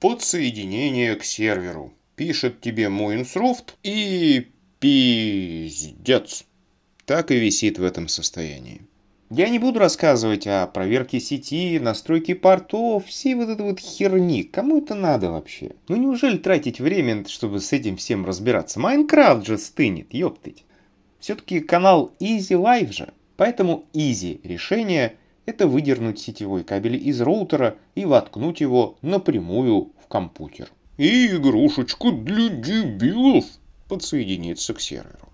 подсоединение к серверу. Пишет тебе Муинсруфт и пиздец. Так и висит в этом состоянии. Я не буду рассказывать о проверке сети, настройке портов, всей вот этой вот херни. Кому это надо вообще? Ну неужели тратить время, чтобы с этим всем разбираться? Майнкрафт же стынет, ёптыть. Все-таки канал Easy Life же. Поэтому Easy решение это выдернуть сетевой кабель из роутера и воткнуть его напрямую в компьютер. И игрушечка для дебилов подсоединиться к серверу.